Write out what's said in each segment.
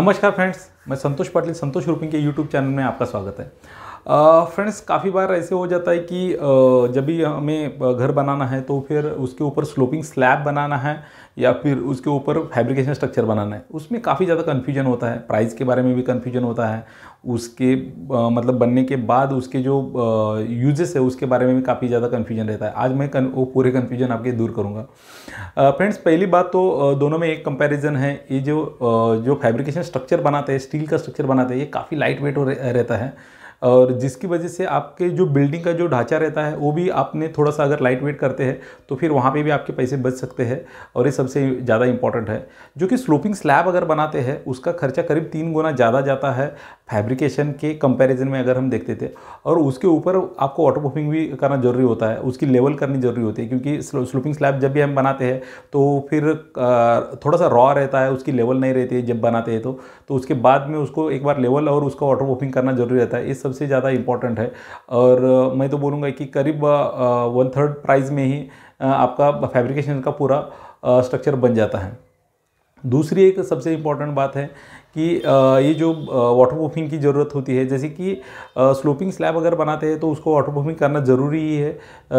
नमस्कार फ्रेंड्स मैं संतोष पाटिल संतोष रूपिंग के यूट्यूब चैनल में आपका स्वागत है फ्रेंड्स काफ़ी बार ऐसे हो जाता है कि जब भी हमें घर बनाना है तो फिर उसके ऊपर स्लोपिंग स्लैब बनाना है या फिर उसके ऊपर फैब्रिकेशन स्ट्रक्चर बनाना है उसमें काफ़ी ज़्यादा कन्फ्यूजन होता है प्राइस के बारे में भी कन्फ्यूजन होता है उसके मतलब बनने के बाद उसके जो यूजेस है उसके बारे में भी काफ़ी ज़्यादा कन्फ्यूजन रहता है आज मैं कन, वो पूरे कन्फ्यूजन आपके दूर करूँगा फ्रेंड्स पहली बात तो दोनों में एक कंपेरिज़न है ये जो जो फैब्रिकेशन स्ट्रक्चर बनाते हैं स्टील का स्ट्रक्चर बनाते हैं ये काफ़ी लाइट वेट रहता है और जिसकी वजह से आपके जो बिल्डिंग का जो ढांचा रहता है वो भी आपने थोड़ा सा अगर लाइट वेट करते हैं तो फिर वहाँ पर भी आपके पैसे बच सकते हैं और ये सबसे ज़्यादा इंपॉर्टेंट है जो कि स्लोपिंग स्लैब अगर बनाते हैं उसका खर्चा करीब तीन गुना ज़्यादा जाता है फैब्रिकेशन के कंपैरिजन में अगर हम देखते थे और उसके ऊपर आपको वाटर प्रूफिंग भी करना जरूरी होता है उसकी लेवल करनी जरूरी होती है क्योंकि स्लूपिंग स्लैब जब भी हम बनाते हैं तो फिर थोड़ा सा रॉ रहता है उसकी लेवल नहीं रहती है जब बनाते हैं तो तो उसके बाद में उसको एक बार लेवल और उसका वाटर प्रूफिंग करना जरूरी रहता है ये सबसे ज़्यादा इंपॉर्टेंट है और मैं तो बोलूँगा कि करीब वन थर्ड प्राइज़ में ही आपका फैब्रिकेशन का पूरा स्ट्रक्चर बन जाता है दूसरी एक सबसे इम्पॉर्टेंट बात है कि ये जो वाटर प्रूफिंग की ज़रूरत होती है जैसे कि स्लोपिंग स्लैब अगर बनाते हैं तो उसको वाटर प्रूफिंग करना ज़रूरी ही है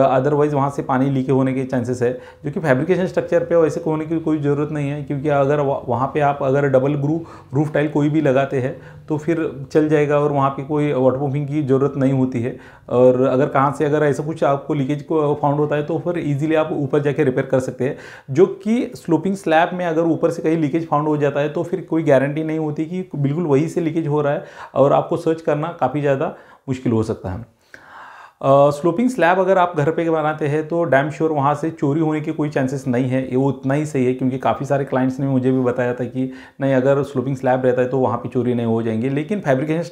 अदरवाइज़ वहाँ से पानी लीके होने के चांसेस है जो कि फैब्रिकेशन स्ट्रक्चर पे वैसे होने की कोई ज़रूरत नहीं है क्योंकि अगर वहाँ पे आप अगर डबल ग्रू रूफ टाइल कोई भी लगाते हैं तो फिर चल जाएगा और वहाँ पर कोई वाटर प्रूफिंग की ज़रूरत नहीं होती है और अगर कहाँ से अगर ऐसा कुछ आपको लीकेज को फाउंड होता है तो फिर ईजिली आप ऊपर जाके रिपेयर कर सकते हैं जो कि स्लोपिंग स्लैब में अगर ऊपर से कहीं लीकेज फाउंड हो जाता है तो फिर कोई गारंटी नहीं नहीं होती कि बिल्कुल वहीं से लीकेज हो रहा है और आपको सर्च करना काफ़ी ज़्यादा मुश्किल हो सकता है स्लोपिंग स्लैब अगर आप घर पे बनाते हैं तो डैम श्योर वहाँ से चोरी होने के कोई चांसेस नहीं है वो उतना ही सही है क्योंकि काफ़ी सारे क्लाइंट्स ने मुझे भी बताया था कि नहीं अगर स्लोपिंग स्लैब रहता है तो वहाँ पे चोरी नहीं हो जाएंगे लेकिन फैब्रिकेशन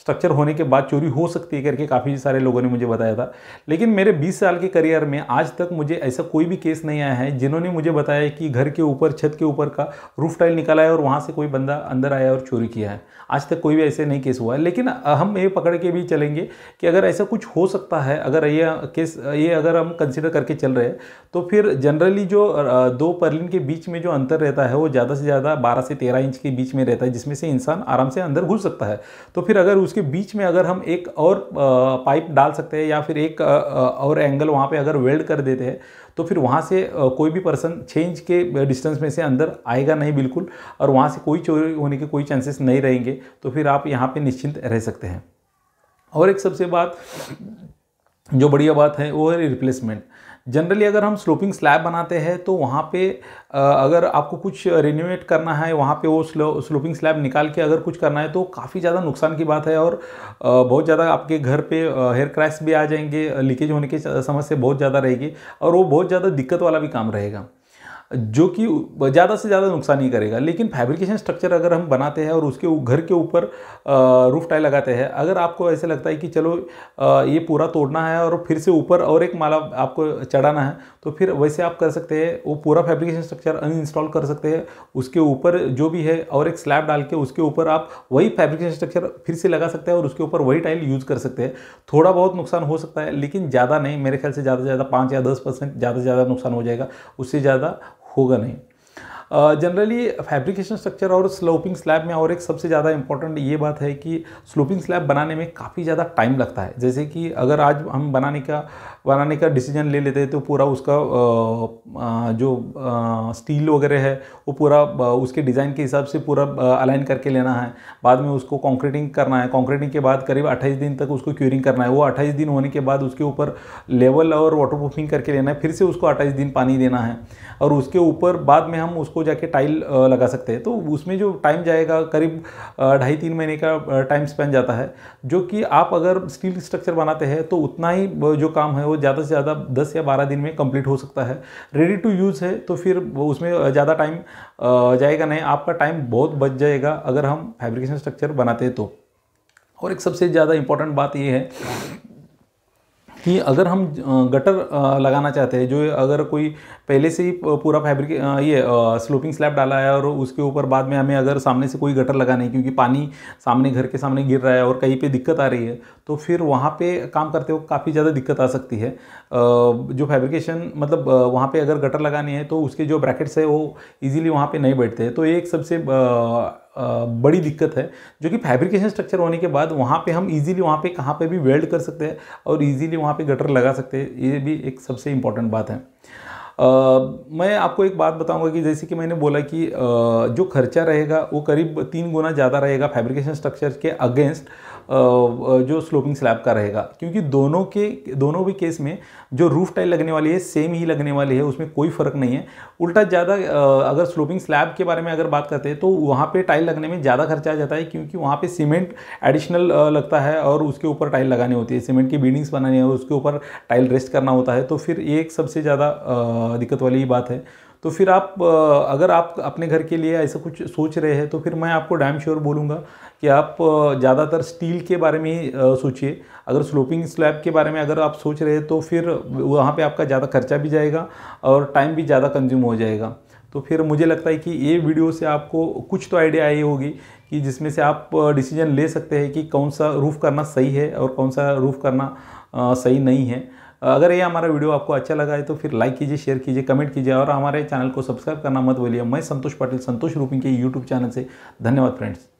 स्ट्रक्चर होने के बाद चोरी हो सकती है करके काफ़ी सारे लोगों ने मुझे बताया था लेकिन मेरे बीस साल के करियर में आज तक मुझे ऐसा कोई भी केस नहीं आया है जिन्होंने मुझे बताया कि घर के ऊपर छत के ऊपर का रूफ टाइल निकाला है और वहाँ से कोई बंदा अंदर आया और चोरी किया है आज तक कोई भी ऐसे नहीं केस हुआ है लेकिन हम ये पकड़ के भी चलेंगे कि अगर ऐसा कुछ हो सकता सकता है अगर ये केस ये अगर हम कंसिडर करके चल रहे हैं तो फिर जनरली जो दो पर्लिन के बीच में जो अंतर रहता है वो ज़्यादा से ज़्यादा 12 से 13 इंच के बीच में रहता है जिसमें से इंसान आराम से अंदर घुस सकता है तो फिर अगर उसके बीच में अगर हम एक और पाइप डाल सकते हैं या फिर एक और एंगल वहाँ पर अगर वेल्ड कर देते हैं तो फिर वहाँ से कोई भी पर्सन छः इंच के डिस्टेंस में से अंदर आएगा नहीं बिल्कुल और वहाँ से कोई चोरी होने के कोई चांसेस नहीं रहेंगे तो फिर आप यहाँ पर निश्चिंत रह सकते हैं और एक सबसे बात जो बढ़िया बात है वो है रिप्लेसमेंट जनरली अगर हम स्लोपिंग स्लैब बनाते हैं तो वहाँ पे अगर आपको कुछ रिनोवेट करना है वहाँ पे वो स्लो स्लोपिंग स्लैब निकाल के अगर कुछ करना है तो काफ़ी ज़्यादा नुकसान की बात है और बहुत ज़्यादा आपके घर पे हेयर क्रैश भी आ जाएंगे लीकेज होने की समस्या बहुत ज़्यादा रहेगी और वो बहुत ज़्यादा दिक्कत वाला भी काम रहेगा जो कि ज़्यादा से ज़्यादा नुकसान ही करेगा लेकिन फैब्रिकेशन स्ट्रक्चर अगर हम बनाते हैं और उसके घर के ऊपर रूफ टाइल लगाते हैं अगर आपको ऐसे लगता है कि चलो ये पूरा तोड़ना है और फिर से ऊपर और एक माला आपको चढ़ाना है तो फिर वैसे आप कर सकते हैं वो पूरा फैब्रिकेशन स्ट्रक्चर अनइंस्टॉल कर सकते हैं उसके ऊपर जो भी है और एक स्लैब डाल के उसके ऊपर आप वही फैब्रिकेशन स्ट्रक्चर फिर से लगा सकते हैं और उसके ऊपर वही टाइल यूज़ कर सकते हैं थोड़ा बहुत नुकसान हो सकता है लेकिन ज़्यादा नहीं मेरे ख्याल से ज़्यादा से ज़्यादा पाँच या दस परसेंट ज़्यादा से ज़्यादा नुकसान हो जाएगा उससे ज़्यादा होगा नहीं जनरली फैब्रिकेशन स्ट्रक्चर और स्लोपिंग स्लैब में और एक सबसे ज़्यादा इंपॉर्टेंट ये बात है कि स्लोपिंग स्लैब बनाने में काफ़ी ज़्यादा टाइम लगता है जैसे कि अगर आज हम बनाने का बनाने का डिसीजन ले लेते हैं तो पूरा उसका uh, uh, जो स्टील uh, वगैरह है वो पूरा उसके डिज़ाइन के हिसाब से पूरा अलाइन करके लेना है बाद में उसको कॉन्क्रीटिंग करना है कॉन्क्रीटिंग के बाद करीब 28 दिन तक उसको क्यूरिंग करना है वो 28 दिन होने के बाद उसके ऊपर लेवल और वाटर प्रूफिंग करके लेना है फिर से उसको अट्ठाईस दिन पानी देना है और उसके ऊपर बाद में हम उसको उसको जाके टाइल लगा सकते हैं तो उसमें जो टाइम जाएगा करीब ढाई तीन महीने का टाइम स्पेंड जाता है जो कि आप अगर स्टील स्ट्रक्चर बनाते हैं तो उतना ही जो काम है वो ज़्यादा से ज़्यादा दस या बारह दिन में कंप्लीट हो सकता है रेडी टू यूज़ है तो फिर उसमें ज़्यादा टाइम जाएगा नहीं आपका टाइम बहुत बच जाएगा अगर हम फैब्रिकेशन स्ट्रक्चर बनाते हैं तो और एक सबसे ज़्यादा इम्पॉर्टेंट बात ये है कि अगर हम गटर लगाना चाहते हैं जो अगर कोई पहले से ही पूरा फैब्रिक ये स्लोपिंग स्लैब डाला है और उसके ऊपर बाद में हमें अगर सामने से कोई गटर लगाना है क्योंकि पानी सामने घर के सामने गिर रहा है और कहीं पे दिक्कत आ रही है तो फिर वहाँ पे काम करते वक्त काफ़ी ज़्यादा दिक्कत आ सकती है जो फैब्रिकेशन मतलब वहाँ पर अगर गटर लगानी है तो उसके जो ब्रैकेट्स है वो ईजिली वहाँ पर नहीं बैठते तो एक सबसे बड़ी दिक्कत है जो कि फैब्रिकेशन स्ट्रक्चर होने के बाद वहाँ पे हम इजीली वहाँ पे कहाँ पे भी वेल्ड कर सकते हैं और इजीली वहाँ पे गटर लगा सकते हैं ये भी एक सबसे इम्पॉर्टेंट बात है आ, मैं आपको एक बात बताऊंगा कि जैसे कि मैंने बोला कि आ, जो खर्चा रहेगा वो करीब तीन गुना ज़्यादा रहेगा फैब्रिकेशन स्ट्रक्चर के अगेंस्ट जो स्लोपिंग स्लैब का रहेगा क्योंकि दोनों के दोनों भी केस में जो रूफ टाइल लगने वाली है सेम ही लगने वाली है उसमें कोई फ़र्क नहीं है उल्टा ज़्यादा अगर स्लोपिंग स्लैब के बारे में अगर बात करते हैं तो वहाँ पर टाइल लगने में ज़्यादा खर्चा आ जाता है क्योंकि वहाँ पर सीमेंट एडिशनल लगता है और उसके ऊपर टाइल लगानी होती है सीमेंट की बिल्डिंग्स बनानी है उसके ऊपर टाइल रेस्ट करना होता है तो फिर ये एक सबसे ज़्यादा दिक्कत वाली बात है तो फिर आप अगर आप अपने घर के लिए ऐसा कुछ सोच रहे हैं तो फिर मैं आपको डैम श्योर बोलूँगा कि आप ज़्यादातर स्टील के बारे में सोचिए अगर स्लोपिंग स्लैब के बारे में अगर आप सोच रहे हैं तो फिर वहाँ पे आपका ज़्यादा खर्चा भी जाएगा और टाइम भी ज़्यादा कंज्यूम हो जाएगा तो फिर मुझे लगता है कि ये वीडियो से आपको कुछ तो आइडिया आई होगी कि जिसमें से आप डिसीजन ले सकते हैं कि कौन सा रूफ़ करना सही है और कौन सा रूफ़ करना सही नहीं है अगर ये हमारा वीडियो आपको अच्छा लगा है तो फिर लाइक कीजिए शेयर कीजिए कमेंट कीजिए और हमारे चैनल को सब्सक्राइब करना मत बोलिए मैं संतोष पाटिल संतोष रूपिंग के यूट्यूब चैनल से धन्यवाद फ्रेंड्स